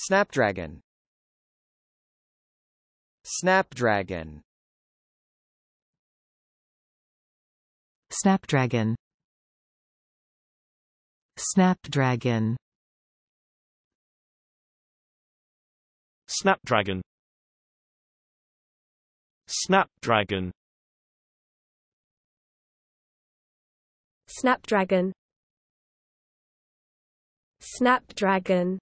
Snapdragon Snapdragon Snapdragon Snapdragon Snapdragon Snapdragon Snapdragon Snapdragon